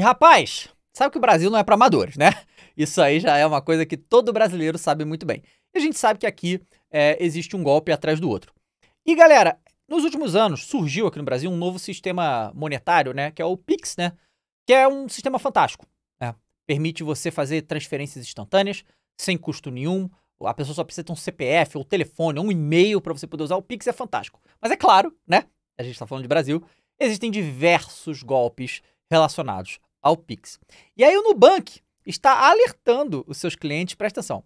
E rapaz, sabe que o Brasil não é para amadores, né? Isso aí já é uma coisa que todo brasileiro sabe muito bem. E a gente sabe que aqui é, existe um golpe atrás do outro. E galera, nos últimos anos surgiu aqui no Brasil um novo sistema monetário, né? Que é o Pix, né? Que é um sistema fantástico. Né? Permite você fazer transferências instantâneas, sem custo nenhum. A pessoa só precisa ter um CPF, ou telefone, ou um e-mail para você poder usar. O Pix é fantástico. Mas é claro, né? A gente está falando de Brasil. Existem diversos golpes relacionados ao Pix. E aí o Nubank está alertando os seus clientes, presta atenção.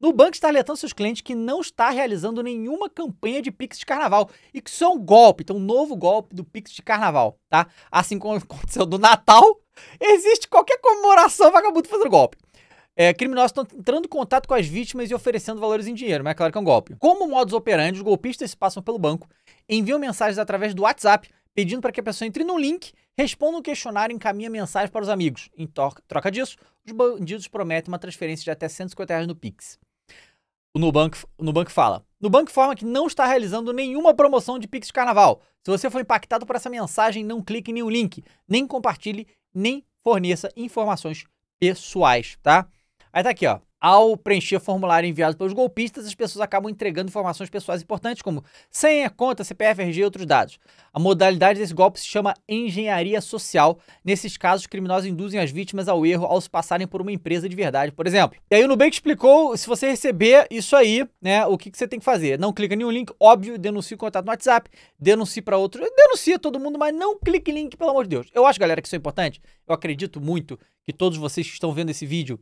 Nubank está alertando seus clientes que não está realizando nenhuma campanha de Pix de carnaval e que isso é um golpe, então um novo golpe do Pix de carnaval, tá? Assim como aconteceu do Natal, existe qualquer comemoração vagabundo fazendo golpe. É, criminosos estão entrando em contato com as vítimas e oferecendo valores em dinheiro, mas é claro que é um golpe. Como modus operandi, os golpistas se passam pelo banco, enviam mensagens através do WhatsApp pedindo para que a pessoa entre no link, responda um questionário e encaminhe mensagem para os amigos. Em troca disso, os bandidos prometem uma transferência de até 150 reais no Pix. O Nubank, o Nubank fala. Nubank informa que não está realizando nenhuma promoção de Pix de Carnaval. Se você for impactado por essa mensagem, não clique em nenhum link, nem compartilhe, nem forneça informações pessoais, tá? Aí tá aqui, ó ao preencher formulário enviado pelos golpistas, as pessoas acabam entregando informações pessoais importantes como senha, conta, CPF, RG e outros dados. A modalidade desse golpe se chama engenharia social. Nesses casos, os criminosos induzem as vítimas ao erro ao se passarem por uma empresa de verdade, por exemplo. E aí o Nubank explicou, se você receber isso aí, né, o que, que você tem que fazer? Não clica em nenhum link, óbvio, denuncie o contato no WhatsApp, denuncie para outro, denuncia todo mundo, mas não clique em link, pelo amor de Deus. Eu acho, galera, que isso é importante. Eu acredito muito que todos vocês que estão vendo esse vídeo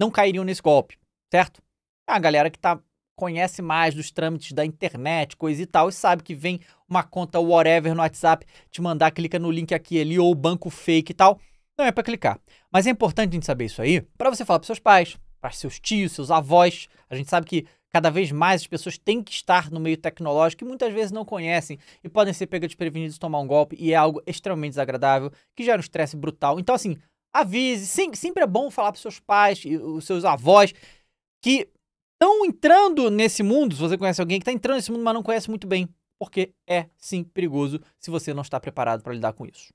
não cairiam nesse golpe, certo? a galera que tá, conhece mais dos trâmites da internet, coisa e tal, e sabe que vem uma conta whatever no WhatsApp te mandar, clica no link aqui ali, ou banco fake e tal. Não é para clicar. Mas é importante a gente saber isso aí para você falar para seus pais, para seus tios, seus avós. A gente sabe que cada vez mais as pessoas têm que estar no meio tecnológico e muitas vezes não conhecem e podem ser pegas desprevenidos, tomar um golpe e é algo extremamente desagradável, que gera um estresse brutal. Então, assim, avise. Sim, sempre é bom falar para seus pais, os seus avós, que estão entrando nesse mundo. Se você conhece alguém que está entrando nesse mundo, mas não conhece muito bem, porque é sim perigoso se você não está preparado para lidar com isso.